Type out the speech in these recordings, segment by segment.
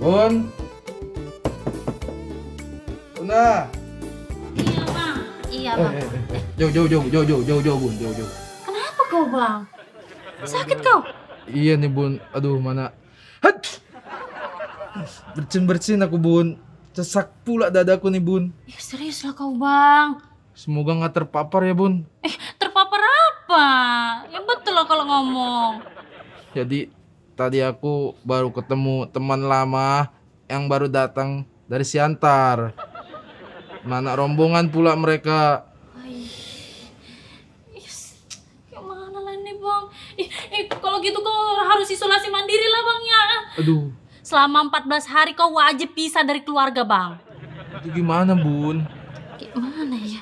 Bun, bunda. Iya, Bang. Iya, Bang. Jauh, eh, eh, eh, jauh, jauh, jauh, jauh, jauh, jauh, Bun, jauh, jauh. Kenapa kau, Bang? Sakit kau? Iya nih, Bun. Aduh, mana? Hah! Bercin-bercin aku, Bun. Sesak pula dadaku nih, Bun. Ya, serius lah kau, Bang. Semoga nggak terpapar ya, Bun. Eh, terpapar apa? Ya betul lah kalau ngomong. Jadi tadi aku baru ketemu teman lama yang baru datang dari Siantar. Mana rombongan pula mereka? Ay, yes. Gimana ya lah nih bang? Eh, eh, kalau gitu kau harus isolasi mandiri lah bang ya. Aduh. Selama 14 hari kau wajib pisah dari keluarga bang. Itu gimana bun? Gimana ya?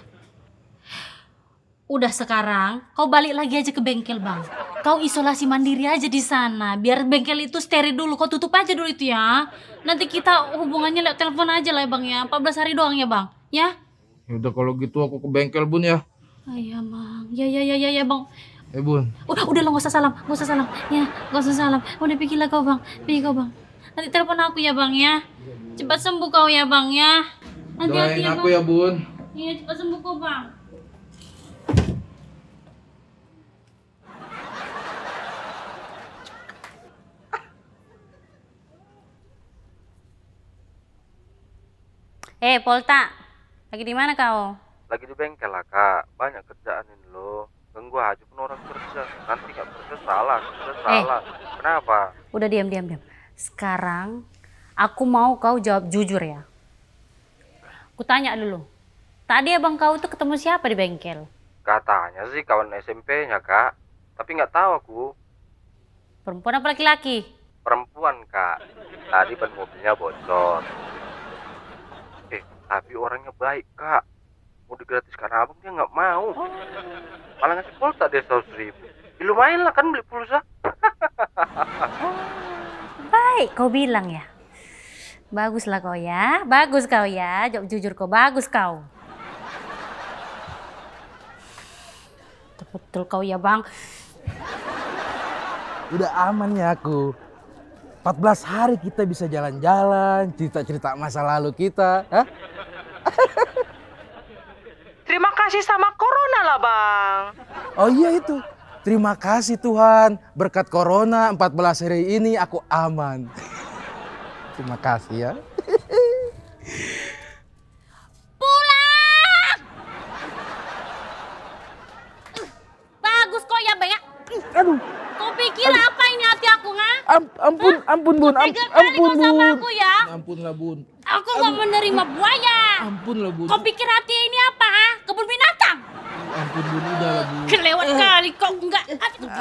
Udah sekarang, kau balik lagi aja ke bengkel bang. Kau isolasi mandiri aja di sana. Biar bengkel itu steril dulu. Kau tutup aja dulu itu ya. Nanti kita hubungannya lewat telepon aja lah ya, bang ya. 14 hari doang ya bang. Ya? ya? Udah kalau gitu aku ke bengkel bun ya. Iya bang. Ya ya ya ya ya bang. Eh bun. Udah udah lo gak usah salam. Gak usah salam. Ya gak usah salam. Udah pikirlah kau bang. Pergi kau bang. Nanti telepon aku ya bang ya. Cepat sembuh kau ya bang ya. Hati-hati ya, aku ya bun. Iya cepat sembuh kau bang. Eh, hey, Polta, lagi di mana kau? Lagi di bengkel lah kak, banyak kerjaan ini loh. Ganggu aja pun orang kerja, nanti gak kerja salah, kerja hey. Eh. salah. Kenapa? Udah diam, diam, diam. Sekarang aku mau kau jawab jujur ya. Aku tanya dulu, tadi abang kau tuh ketemu siapa di bengkel? Katanya sih kawan SMP-nya kak, tapi nggak tahu aku. Perempuan apa laki-laki? Perempuan kak, tadi ban mobilnya bocor Abi orangnya baik kak. Mau digratiskan abang dia nggak mau. Oh. Malah ngasih pulsa dia seratus ribu. Ya, lumayan lah kan beli pulsa. baik kau bilang ya. Bagus lah kau ya, bagus kau ya, jujur kau, bagus kau. Betul kau ya bang. Udah aman ya aku. 14 hari kita bisa jalan-jalan, cerita-cerita masa lalu kita. Hah? Terima kasih sama Corona lah Bang. Oh iya itu. Terima kasih Tuhan. Berkat Corona 14 hari ini aku aman. Terima kasih ya. ampun, ampun bun, ampun bun. Ampun, aku ya. lah, bun. Aku nggak menerima buaya. ampun lah bun. Kau pikir hati ini apa? Kebun binatang. Ampun bun, udah lah bun. Kelewat eh. kali kau enggak.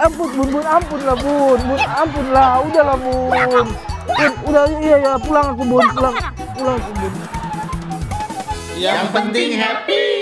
Ampun bun, bun, ampun lah bun, bun, ampun lah udah lah bun. Bun, udah iya iya pulang aku bun, pulang, pulang aku bun. Yang penting happy.